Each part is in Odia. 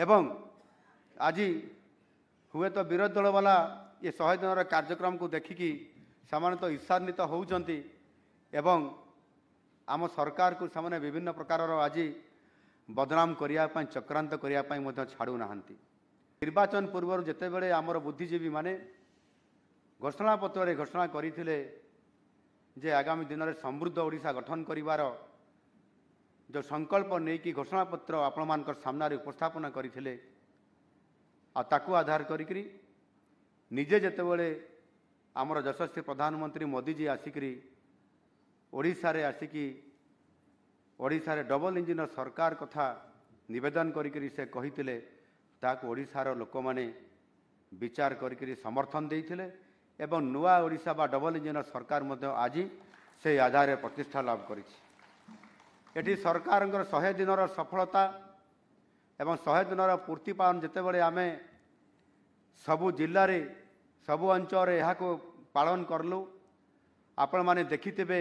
ଏବଂ ଆଜି ହୁଏତ ବିରୋଧୀ ଦଳ ବାଲା ଏ ଶହେ ଦିନର କାର୍ଯ୍ୟକ୍ରମକୁ ଦେଖିକି ସେମାନେ ତ ଇର୍ଷାନ୍ୱିତ ହେଉଛନ୍ତି ଏବଂ ଆମ ସରକାରକୁ ସେମାନେ ବିଭିନ୍ନ ପ୍ରକାରର ଆଜି ବଦନାମ କରିବା ପାଇଁ ଚକ୍ରାନ୍ତ କରିବା ପାଇଁ ମଧ୍ୟ ଛାଡ଼ୁନାହାନ୍ତି ନିର୍ବାଚନ ପୂର୍ବରୁ ଯେତେବେଳେ ଆମର ବୁଦ୍ଧିଜୀବୀମାନେ ଘୋଷଣାପତ୍ରରେ ଘୋଷଣା କରିଥିଲେ ଯେ ଆଗାମୀ ଦିନରେ ସମୃଦ୍ଧ ଓଡ଼ିଶା ଗଠନ କରିବାର ଯେଉଁ ସଂକଳ୍ପ ନେଇକି ଘୋଷଣାପତ୍ର ଆପଣମାନଙ୍କ ସାମ୍ନାରେ ଉପସ୍ଥାପନ କରିଥିଲେ ଆଉ ତାକୁ ଆଧାର କରିକିରି ନିଜେ ଯେତେବେଳେ ଆମର ଯଶସ୍ୱୀ ପ୍ରଧାନମନ୍ତ୍ରୀ ମୋଦିଜୀ ଆସିକରି ଓଡ଼ିଶାରେ ଆସିକି ଓଡ଼ିଶାରେ ଡବଲ ଇଞ୍ଜିନର ସରକାର କଥା ନିବେଦନ କରିକିରି ସେ କହିଥିଲେ ତାହାକୁ ଓଡ଼ିଶାର ଲୋକମାନେ ବିଚାର କରିକିରି ସମର୍ଥନ ଦେଇଥିଲେ ଏବଂ ନୂଆ ଓଡ଼ିଶା ବା ଡବଲ ଇଞ୍ଜିନର ସରକାର ମଧ୍ୟ ଆଜି ସେହି ଆଧାରରେ ପ୍ରତିଷ୍ଠା ଲାଭ କରିଛି ଏଠି ସରକାରଙ୍କର ଶହେ ଦିନର ସଫଳତା ଏବଂ ଶହେ ଦିନର ପୂର୍ତ୍ତି ପାଳନ ଯେତେବେଳେ ଆମେ ସବୁ ଜିଲ୍ଲାରେ ସବୁ ଅଞ୍ଚଳରେ ଏହାକୁ ପାଳନ କଲୁ ଆପଣମାନେ ଦେଖିଥିବେ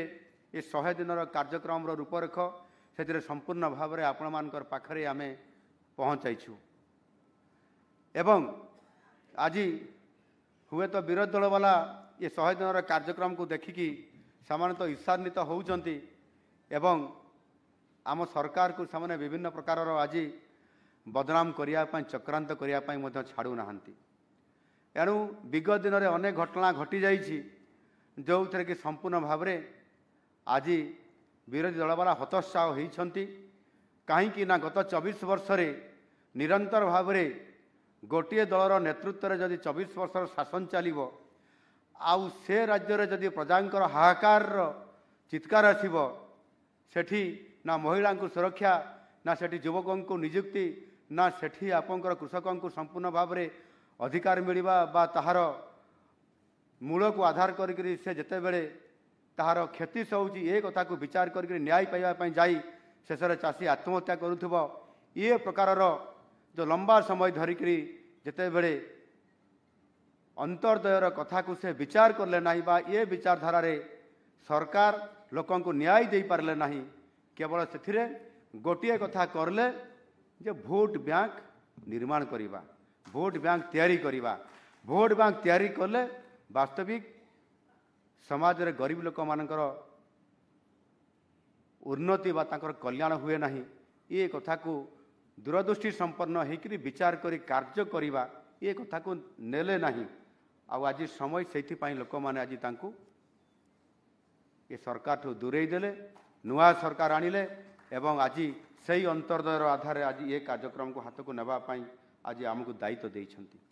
ଏ ଶହେ ଦିନର କାର୍ଯ୍ୟକ୍ରମର ରୂପରେଖ ସେଥିରେ ସମ୍ପୂର୍ଣ୍ଣ ଭାବରେ ଆପଣମାନଙ୍କର ପାଖରେ ଆମେ ପହଞ୍ଚାଇଛୁ ଏବଂ ଆଜି ହୁଏତ ବିରୋଧୀ ଦଳବାଲା ଏ ଶହେ ଦିନର କାର୍ଯ୍ୟକ୍ରମକୁ ଦେଖିକି ସେମାନେ ତ ଈର୍ଷାନ୍ୱିତ ହେଉଛନ୍ତି ଏବଂ ଆମ ସରକାରକୁ ସେମାନେ ବିଭିନ୍ନ ପ୍ରକାରର ଆଜି ବଦନାମ କରିବା ପାଇଁ ଚକ୍ରାନ୍ତ କରିବା ପାଇଁ ମଧ୍ୟ ଛାଡ଼ୁନାହାନ୍ତି ଏଣୁ ବିଗତ ଦିନରେ ଅନେକ ଘଟଣା ଘଟିଯାଇଛି ଯେଉଁଥିରେ କି ସମ୍ପୂର୍ଣ୍ଣ ଭାବରେ ଆଜି ବିରୋଧୀ ଦଳବାଲା ହତୋତ୍ସାହ ହୋଇଛନ୍ତି କାହିଁକି ନା ଗତ ଚବିଶ ବର୍ଷରେ ନିରନ୍ତର ଭାବରେ ଗୋଟିଏ ଦଳର ନେତୃତ୍ୱରେ ଯଦି ଚବିଶ ବର୍ଷର ଶାସନ ଚାଲିବ ଆଉ ସେ ରାଜ୍ୟରେ ଯଦି ପ୍ରଜାଙ୍କର ହାହାକାରର ଚିତ୍କାର ଆସିବ ସେଠି ना महिला सुरक्षा ना से युवक को निजुक्ति ना से आप कृषक को संपूर्ण भाव में अधिकार मिलवा मिलवाहार मूल को आधार करते बड़े तहार क्षति सौच ये कथा को विचार न्याय करवाई जाई शेषर चाषी आत्महत्या करू प्रकार जो लंबा समय धरिकी जिते बड़े अंतर्दयर कथा को से विचार कले ना ये विचारधार सरकार लोक न्याय दे पारे ना କେବଳ ସେଥିରେ ଗୋଟିଏ କଥା କଲେ ଯେ ଭୋଟ୍ ବ୍ୟାଙ୍କ ନିର୍ମାଣ କରିବା ଭୋଟ୍ ବ୍ୟାଙ୍କ ତିଆରି କରିବା ଭୋଟ୍ ବ୍ୟାଙ୍କ ତିଆରି କଲେ ବାସ୍ତବିକ ସମାଜରେ ଗରିବ ଲୋକମାନଙ୍କର ଉନ୍ନତି ବା ତାଙ୍କର କଲ୍ୟାଣ ହୁଏ ନାହିଁ ଏ କଥାକୁ ଦୂରଦୃଷ୍ଟି ସମ୍ପନ୍ନ ହୋଇକରି ବିଚାର କରି କାର୍ଯ୍ୟ କରିବା ଏ କଥାକୁ ନେଲେ ନାହିଁ ଆଉ ଆଜି ସମୟ ସେଇଥିପାଇଁ ଲୋକମାନେ ଆଜି ତାଙ୍କୁ ଏ ସରକାରଠୁ ଦୂରେଇ ଦେଲେ ନୂଆ ସରକାର ଆଣିଲେ ଏବଂ ଆଜି ସେହି ଅନ୍ତର୍ଦ୍ଦୟର ଆଧାରରେ ଆଜି ଏ କାର୍ଯ୍ୟକ୍ରମକୁ ହାତକୁ ନେବା ପାଇଁ ଆଜି ଆମକୁ ଦାୟିତ୍ୱ ଦେଇଛନ୍ତି